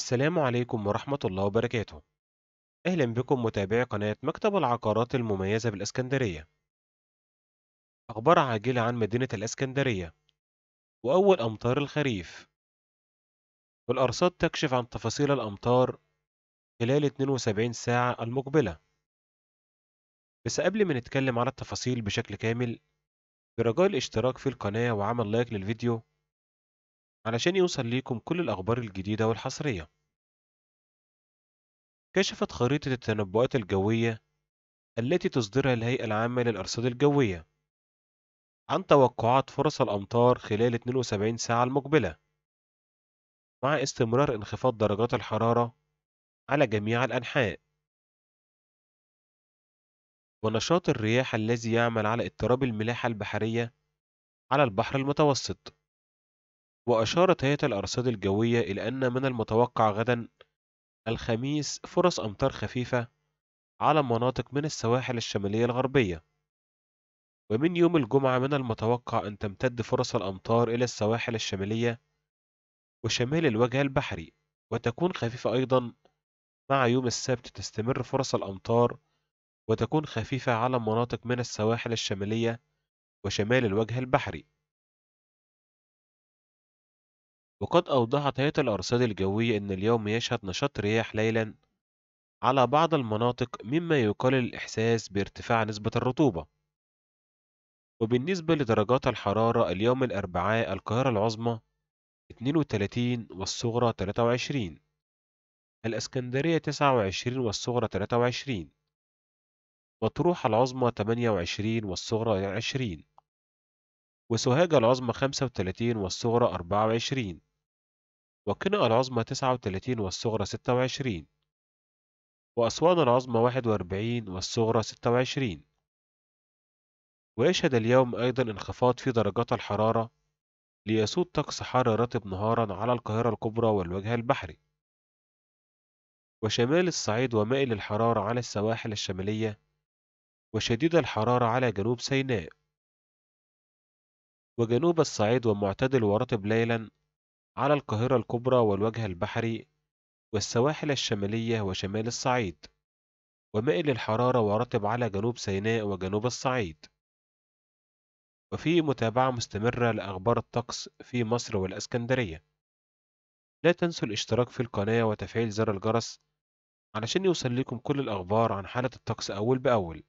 السلام عليكم ورحمة الله وبركاته أهلا بكم متابعي قناة مكتب العقارات المميزة بالإسكندرية أخبار عاجلة عن مدينة الإسكندرية وأول أمطار الخريف والأرصاد تكشف عن تفاصيل الأمطار خلال 72 ساعة المقبلة بس قبل ما نتكلم على التفاصيل بشكل كامل برجاء الاشتراك في القناة وعمل لايك للفيديو علشان يوصل ليكم كل الأخبار الجديدة والحصرية كشفت خريطة التنبؤات الجوية التي تصدرها الهيئة العامة للأرصاد الجوية عن توقعات فرص الأمطار خلال 72 ساعة المقبلة مع استمرار انخفاض درجات الحرارة على جميع الأنحاء ونشاط الرياح الذي يعمل على اضطراب الملاحة البحرية على البحر المتوسط وأشارت هيئة الأرصاد الجوية إلى أن من المتوقع غدا الخميس فرص أمطار خفيفة على مناطق من السواحل الشمالية الغربية ومن يوم الجمعة من المتوقع أن تمتد فرص الأمطار إلى السواحل الشمالية وشمال الوجه البحري وتكون خفيفة أيضا مع يوم السبت تستمر فرص الأمطار وتكون خفيفة على مناطق من السواحل الشمالية وشمال الوجه البحري وقد أوضحت هيئة الأرصاد الجوية إن اليوم يشهد نشاط رياح ليلا على بعض المناطق مما يقلل الإحساس بارتفاع نسبة الرطوبة وبالنسبة لدرجات الحرارة اليوم الأربعاء القاهرة العظمى 32 والصغرى 23 الإسكندرية 29 والصغرى 23 مطروح العظمى 28 والصغرى 20 وسوهاج العظمى 35 والصغرى 24 وكنا العظمى 39 والصغرى 26 وأسوان العظمى 41 والصغرى 26 ويشهد اليوم أيضا انخفاض في درجات الحرارة ليسود طقس حار رطب نهارا على القاهرة الكبرى والوجه البحري وشمال الصعيد ومائل الحرارة على السواحل الشمالية وشديد الحرارة على جنوب سيناء وجنوب الصعيد ومعتدل ورطب ليلا على القاهرة الكبرى والوجه البحري والسواحل الشمالية وشمال الصعيد ومائل الحرارة ورطب على جنوب سيناء وجنوب الصعيد وفي متابعة مستمرة لأخبار الطقس في مصر والأسكندرية لا تنسوا الاشتراك في القناة وتفعيل زر الجرس علشان يوصل لكم كل الأخبار عن حالة الطقس أول بأول